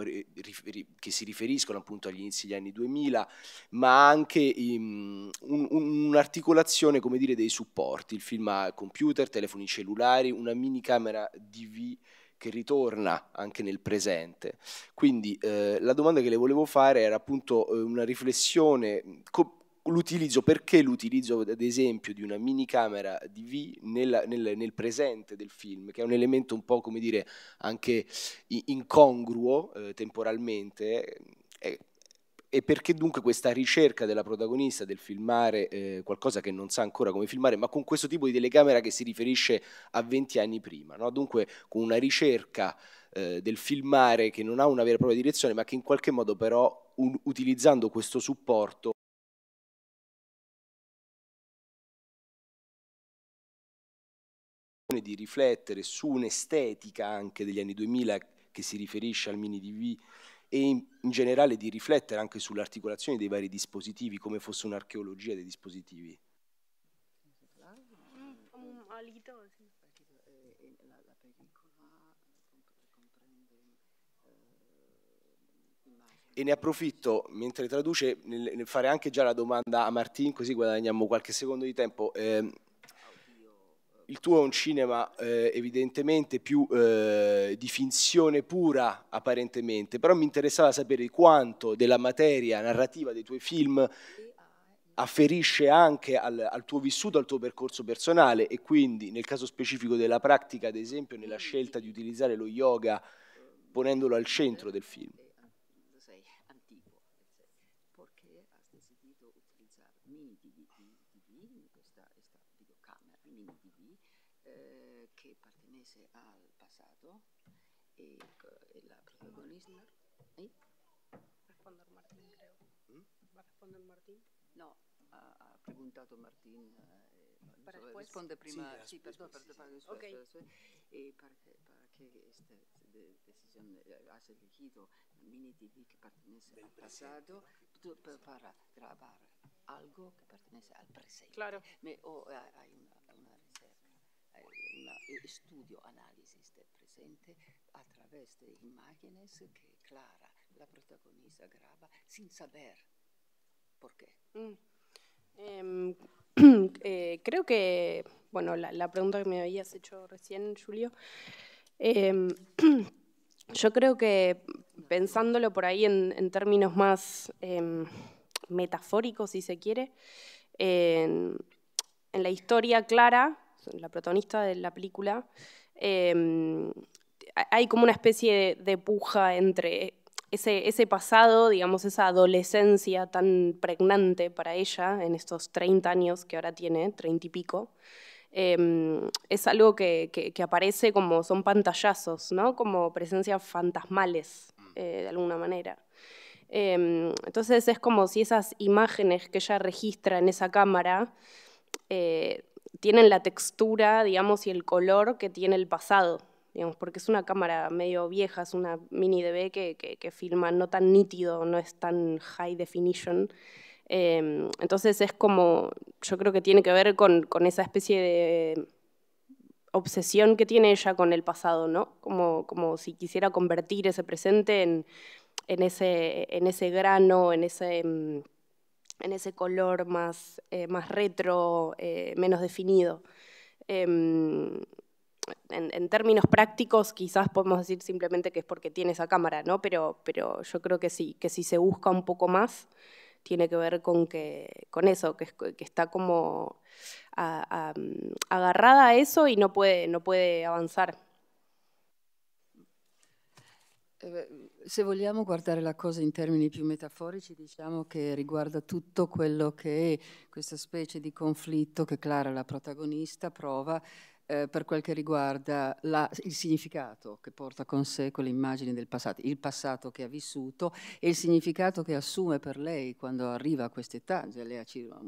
che si riferiscono appunto agli inizi degli anni 2000, ma anche ehm, un'articolazione come dire, dei supporti. Il film ha computer, telefoni cellulari, una minicamera DV che ritorna anche nel presente. Quindi eh, la domanda che le volevo fare era appunto eh, una riflessione. Co- l'utilizzo, perché l'utilizzo ad esempio di una minicamera di V nel, nel, nel, presente del film, che è un elemento un po' come dire anche incongruo eh, temporalmente, eh, e perché dunque questa ricerca della protagonista del filmare eh, qualcosa che non sa ancora come filmare, ma con questo tipo di telecamera che si riferisce a 20 anni prima, no? dunque con una ricerca eh, del filmare che non ha una vera e propria direzione, ma che in qualche modo però un, utilizzando questo supporto occasione di riflettere su un'estetica anche degli anni 2000 che si riferisce al mini DV e in, in generale di riflettere anche sull'articolazione dei vari dispositivi come fosse un'archeologia dei dispositivi. E ne approfitto, mentre traduce, nel, nel fare anche già la domanda a Martin, così guadagniamo qualche secondo di tempo. Eh, il tuo è un cinema eh, evidentemente più eh, di finzione pura apparentemente, però mi interessava sapere quanto della materia narrativa dei tuoi film afferisce anche al, al, tuo vissuto, al tuo percorso personale e quindi nel caso specifico della pratica, ad esempio, nella scelta di utilizzare lo yoga ponendolo al centro del film. preguntado Martin, eh, prima, sì, sì eh, este, eh, mini TV que pertenece al pasado para grabar algo que pertenece al presente. Claro. hay una, un estudio, análisis del presente a través de imágenes que Clara, la protagonista, graba sin saber por qué. Mm. Em, eh, creo que, bueno, la, pregunta que me habías hecho recién, Julio, em, yo creo que pensándolo por ahí en, términos más em, metafóricos, si se quiere, en, la historia Clara, la protagonista de la película, hay como una especie de puja entre ese, pasado, digamos, esa adolescencia tan pregnante para ella en estos 30 años que ahora tiene, 30 y pico, em, es algo que, aparece como son pantallazos, ¿no? Como presencias fantasmales, eh, de alguna manera. Em, entonces es como si esas imágenes que ella registra en esa cámara eh, tienen la textura, digamos, y el color que tiene el pasado, porque es una cámara medio vieja, es una mini DV que, filma no tan nítido, no es tan high definition. Em, entonces es como, yo creo que tiene que ver con, esa especie de obsesión que tiene ella con el pasado, ¿no? Como, como si quisiera convertir ese presente en, ese, en ese grano, en ese, mm, en ese color más, eh, más retro, eh, menos definido. Em, en, términos prácticos quizás podemos decir simplemente que es porque tiene esa cámara, ¿no? Pero, pero yo creo que sí, que si se busca un poco más, tiene que ver con que con eso, que, está como agarrada a eso y no puede, no puede queremos eh, Se vogliamo guardare la cosa in termini più metaforici, diciamo che riguarda tutto quello que è questa specie di conflitto che Clara, la protagonista, prova eh, per quel che riguarda la, il significato che porta con sé quelle immagini del passato, il passato che ha vissuto e il significato che assume per lei quando arriva a quest'età, già lei ha circa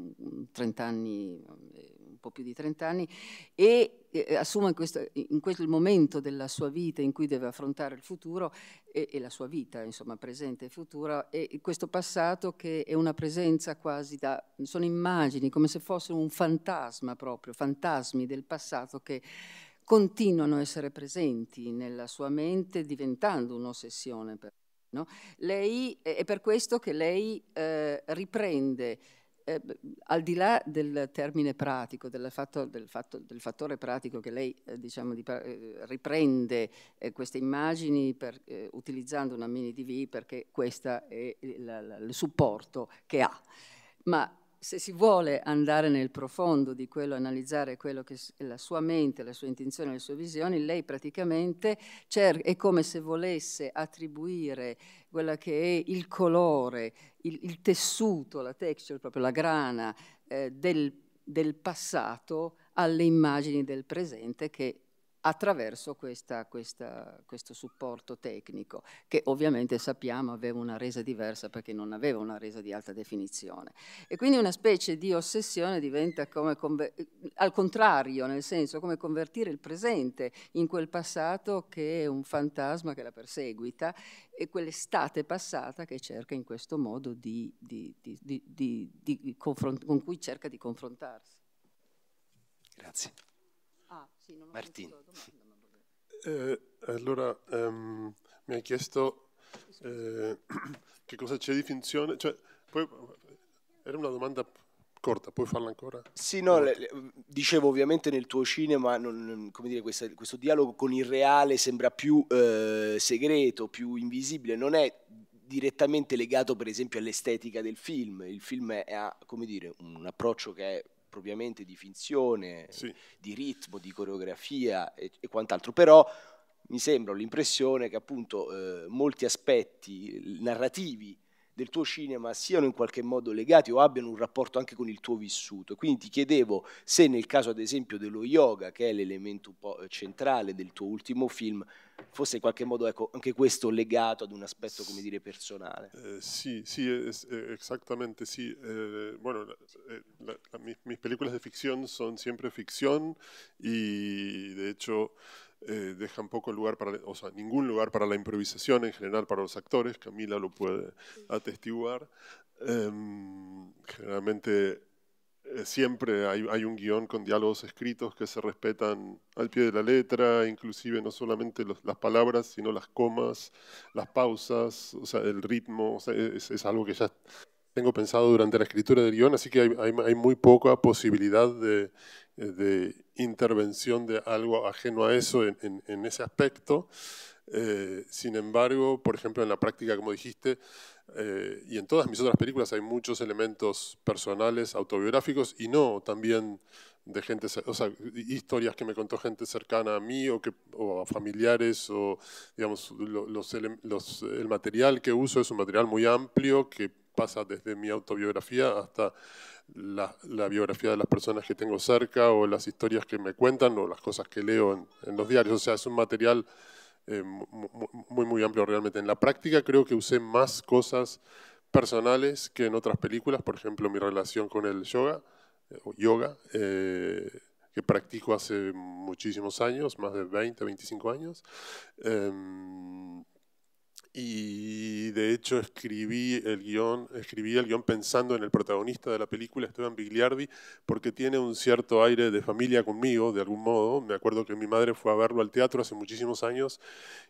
30 anni, eh, un po' più di 30 anni, e assuma in questo, in questo, momento della sua vita in cui deve affrontare il futuro e, e, la sua vita, insomma, presente e futura, e questo passato che è una presenza quasi da, sono immagini, come se fossero un fantasma proprio, fantasmi del passato che continuano a essere presenti nella sua mente diventando un'ossessione per lui. No? Lei, è per questo che lei eh, riprende eh, al di là del termine pratico, del, fatto, del, fatto, del fattore pratico che lei eh, diciamo, di, eh, riprende eh, queste immagini per, eh, utilizzando una mini DV perché questo è il, il supporto che ha, ma se si vuole andare nel profondo di quello, analizzare quello che è la sua mente, la sua intenzione, le sue visioni, lei praticamente è come se volesse attribuire quello che è il colore, il, il tessuto, la texture, proprio la grana eh, del, del passato alle immagini del presente che attraverso questa, questa, questo supporto tecnico, che ovviamente sappiamo aveva una resa diversa perché non aveva una resa di alta definizione. E quindi una specie di ossessione diventa come, al contrario, nel senso come convertire il presente in quel passato che è un fantasma che la perseguita e quell'estate passata che cerca in questo modo di, di, di, di con cui cerca di confrontarsi. Grazie. Ah, sì, non ho Martin. Eh, allora, um, mi ha chiesto eh, che cosa c'è di finzione, cioè, poi, era una domanda corta, puoi farla ancora? Sì, no, le, le, mm, dicevo ovviamente nel tuo cinema, non, mm, come dire, questa, questo dialogo con il reale sembra più eh, segreto, più invisibile, non è direttamente legato per esempio all'estetica del film, il film ha, come dire, un approccio che è propriamente di finzione, sì. di ritmo, di coreografia e, e quant'altro, però mi sembra l'impressione che appunto eh, molti aspetti narrativi del tuo cinema siano in qualche modo legati o abbiano un rapporto anche con il tuo vissuto. Quindi ti chiedevo se nel caso ad esempio dello yoga, che è l'elemento eh, centrale del tuo ultimo film, fosse in qualche modo ecco, anche questo legato ad un aspetto, come dire, personale. Eh, sí, sì, es, eh, Eh, bueno, la, eh, la, la, mis, mis películas de ficción son siempre ficción y de hecho... Eh, dejan poco lugar para, o sea, ningún lugar para la improvisación en general para los actores, Camila lo puede atestiguar. Em, generalmente eh, siempre hay, un guión con diálogos escritos que se respetan al pie de la letra, inclusive no solamente las palabras, sino las comas, las pausas, o sea, el ritmo, es algo que ya tengo pensado durante la escritura del guión, así que hay, muy poca posibilidad de, intervención de algo ajeno a eso en, ese aspecto. Eh, sin embargo, por ejemplo, en la práctica, como dijiste, eh, y en todas mis otras películas hay muchos elementos personales, autobiográficos, y no también de gente, o sea, historias que me contó gente cercana a mí o, que, a familiares, o digamos, los, el material que uso es un material muy amplio que pasa desde mi autobiografía hasta la, biografía de las personas que tengo cerca o las historias que me cuentan o las cosas que leo en, los diarios. O sea, es un material eh, muy, muy amplio realmente. En la práctica creo que usé más cosas personales que en otras películas, por ejemplo, mi relación con el yoga, o eh, yoga eh, que practico hace muchísimos años, más de 20, 25 años. Em, y de hecho escribí el guión, escribí el guión pensando en el protagonista de la película, Esteban Bigliardi, porque tiene un cierto aire de familia conmigo, de algún modo. Me acuerdo que mi madre fue a verlo al teatro hace muchísimos años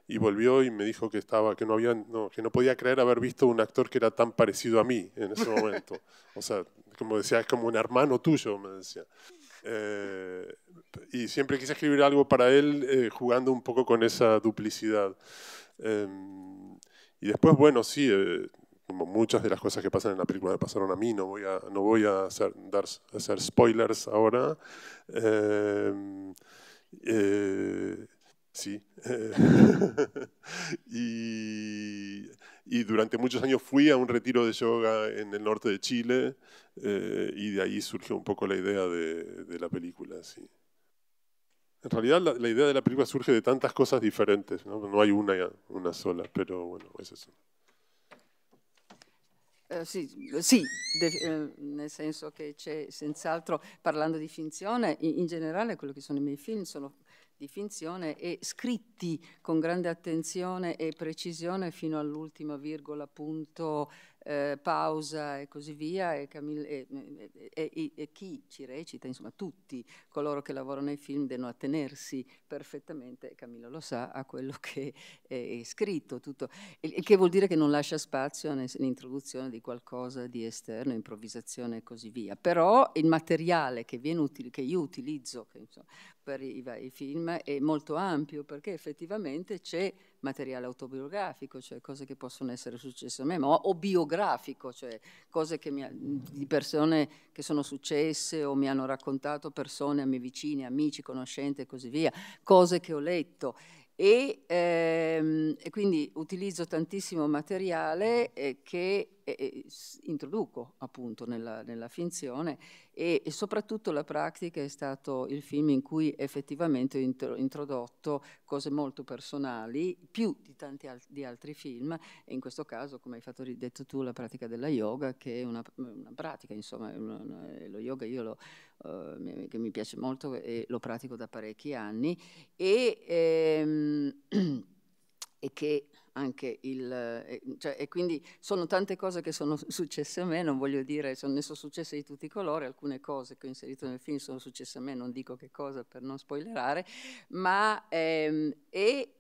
y volvió y me dijo que estaba, que no había, que no podía creer haber visto un actor que era tan parecido a mí en ese momento. O sea, como decía, es como un hermano tuyo, me decía. Eh, y siempre quise escribir algo para él eh, jugando un poco con esa duplicidad. Em, y después, bueno, sí, eh, como muchas de las cosas que pasan en la película me pasaron a mí, no voy a, no voy a hacer, dar, hacer spoilers ahora. Eh, eh, sí. y, durante muchos años fui a un retiro de yoga en el norte de Chile y de ahí surgió un poco la idea de, de la película, sí. En realidad la, la, idea de la película surge de tantas cosas diferentes, no, no hay una, una sola, pero bueno, es eso. Uh, eh, sì, sì de, uh, nel senso che c'è senz'altro, parlando di finzione, in, in, generale quello che sono i miei film sono di finzione e scritti con grande attenzione e precisione fino all'ultima virgola, punto, eh, Pausa e così via, e, Camille, e, e, e, chi ci recita, insomma tutti coloro che lavorano ai film devono attenersi perfettamente, Camillo lo sa, a quello che è, scritto, tutto, il che vuol dire che non lascia spazio all'introduzione di qualcosa di esterno, improvvisazione e così via. Però il materiale che, utile, che io utilizzo che, insomma, per i, i film è molto ampio perché effettivamente c'è materiale autobiografico, cioè cose che possono essere successe a me, ma o, biografico, cioè cose mi, di persone che sono successe o mi hanno raccontato persone a miei vicini, amici, conoscenti e così via, cose che ho letto. E, ehm, e, quindi utilizzo tantissimo materiale eh, che eh, eh introduco appunto nella, nella, finzione e, soprattutto la pratica è stato il film in cui effettivamente ho introdotto cose molto personali, più di tanti al, di altri film, e in questo caso, come hai fatto, detto tu, la pratica della yoga, che è una, una pratica, insomma, una, una, eh, lo yoga io lo, eh, che mi piace molto e lo pratico da parecchi anni, e ehm, e che anche il... Eh, cioè, e quindi sono tante cose che sono successe a me, non voglio dire, sono, ne sono successe di tutti i colori, alcune cose che ho inserito nel film sono successe a me, non dico che cosa per non spoilerare, ma ehm, e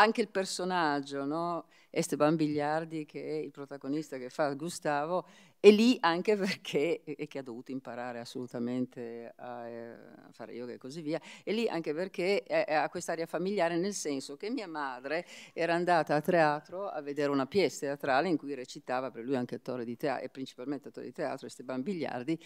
anche il personaggio, no? Esteban Bigliardi, che è il protagonista che fa Gustavo, è lì anche perché, e che ha dovuto imparare assolutamente a, eh, a fare yoga e così via, è lì anche perché ha quest'aria familiare, nel senso che mia madre era andata a teatro a vedere una pièce teatrale in cui recitava, per lui anche attore di teatro, e principalmente attore di teatro, Esteban Bigliardi,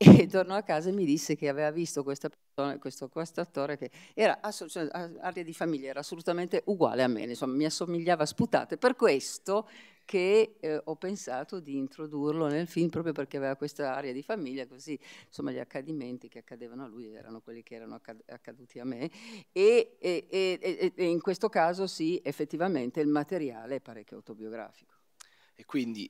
e tornò a casa e mi disse che aveva visto persona, questo, questo, attore che era cioè, aria di famiglia, era assolutamente uguale a me, insomma mi assomigliava a sputate, per questo che eh, ho pensato di introdurlo nel film proprio perché aveva questa aria di famiglia, così insomma gli accadimenti che accadevano a lui erano quelli che erano accaduti a me e, e, e, e in questo caso sì, effettivamente il materiale è parecchio autobiografico. E quindi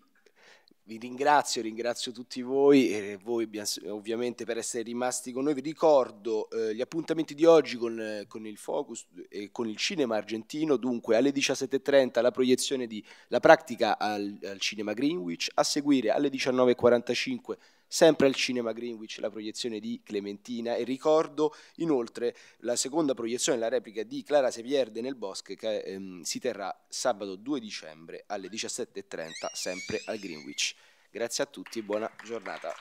vi ringrazio, ringrazio tutti voi e voi ovviamente per essere rimasti con noi. Vi ricordo eh, gli appuntamenti di oggi con, con, il Focus e eh, con il cinema argentino, dunque alle 17.30 la proiezione di La Pratica al, al cinema Greenwich, a seguire alle 19.45 sempre al Cinema Greenwich la proiezione di Clementina e ricordo inoltre la seconda proiezione, la replica di Clara Sevierde nel Bosque che ehm, si terrà sabato 2 dicembre alle 17.30 sempre al Greenwich. Grazie a tutti e buona giornata.